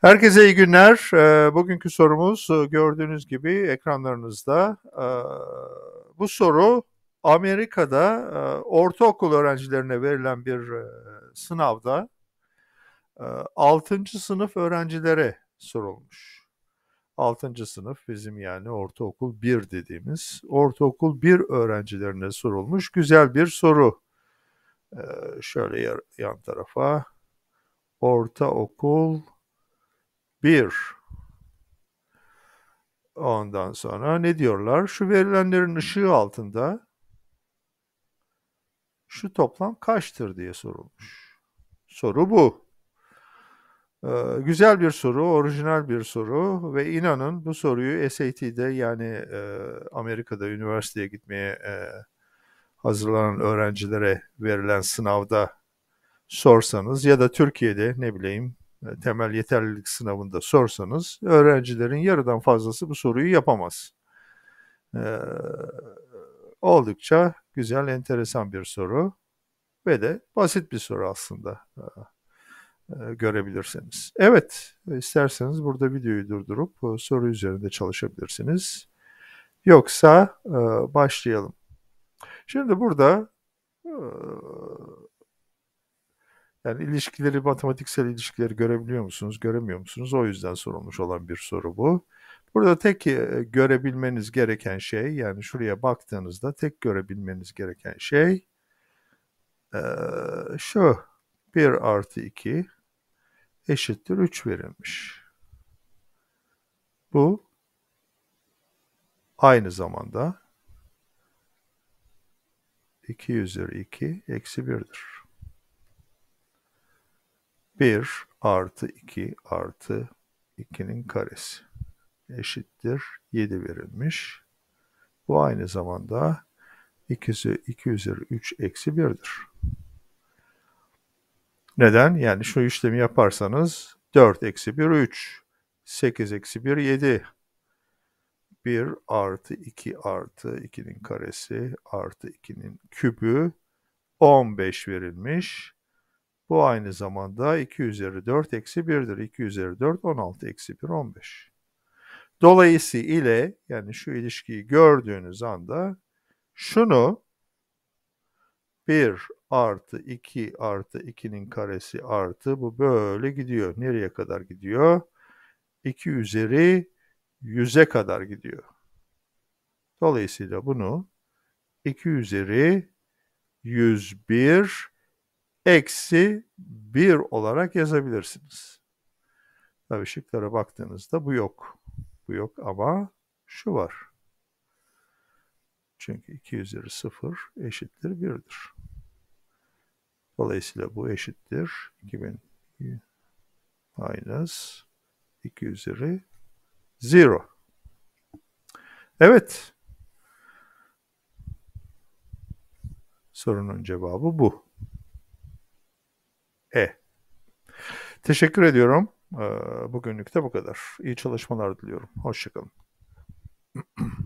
Herkese iyi günler. Ee, bugünkü sorumuz e, gördüğünüz gibi ekranlarınızda. Ee, bu soru Amerika'da e, ortaokul öğrencilerine verilen bir e, sınavda 6. sınıf öğrencilere sorulmuş. 6. sınıf bizim yani ortaokul 1 dediğimiz ortaokul 1 öğrencilerine sorulmuş güzel bir soru. Ee, şöyle yan tarafa ortaokul 1. Ondan sonra ne diyorlar? Şu verilenlerin ışığı altında şu toplam kaçtır diye sorulmuş. Soru bu. Ee, güzel bir soru, orijinal bir soru ve inanın bu soruyu SAT'de yani e, Amerika'da üniversiteye gitmeye e, hazırlanan öğrencilere verilen sınavda sorsanız ya da Türkiye'de ne bileyim e, temel yeterlilik sınavında sorsanız öğrencilerin yarıdan fazlası bu soruyu yapamaz. Ee, oldukça güzel, enteresan bir soru ve de basit bir soru aslında e, e, görebilirsiniz. Evet, isterseniz burada videoyu durdurup soru üzerinde çalışabilirsiniz. Yoksa başlayalım. Şimdi burada yani ilişkileri, matematiksel ilişkileri görebiliyor musunuz, göremiyor musunuz? O yüzden sorulmuş olan bir soru bu. Burada tek e, görebilmeniz gereken şey, yani şuraya baktığınızda tek görebilmeniz gereken şey e, şu. 1 artı 2 eşittir 3 verilmiş. Bu aynı zamanda 2 üzeri 2 eksi 1'dir. 1 artı 2 artı 2'nin karesi eşittir 7 verilmiş. Bu aynı zamanda 2'si 2 üzeri 3 eksi 1'dir. Neden? Yani şu işlemi yaparsanız 4 eksi 1 3, 8 eksi 1 7, 1 artı 2 artı 2'nin karesi artı 2'nin kübü 15 verilmiş. Bu aynı zamanda 2 üzeri 4 eksi 1'dir. 2 üzeri 4 16 eksi 1 15. Dolayısıyla ile yani şu ilişkiyi gördüğünüz anda şunu 1 artı 2 artı 2'nin karesi artı bu böyle gidiyor. Nereye kadar gidiyor? 2 üzeri 100'e kadar gidiyor. Dolayısıyla bunu 2 üzeri 101 eksi 1 olarak yazabilirsiniz. Tabii şıklara baktığınızda bu yok. Bu yok ama şu var. Çünkü 2 üzeri 0 eşittir 1'dir. Dolayısıyla bu eşittir. 2000 minus 2 üzeri 0. Evet. Sorunun cevabı bu. Teşekkür ediyorum. Ee, bugünlük de bu kadar. İyi çalışmalar diliyorum. Hoşçakalın.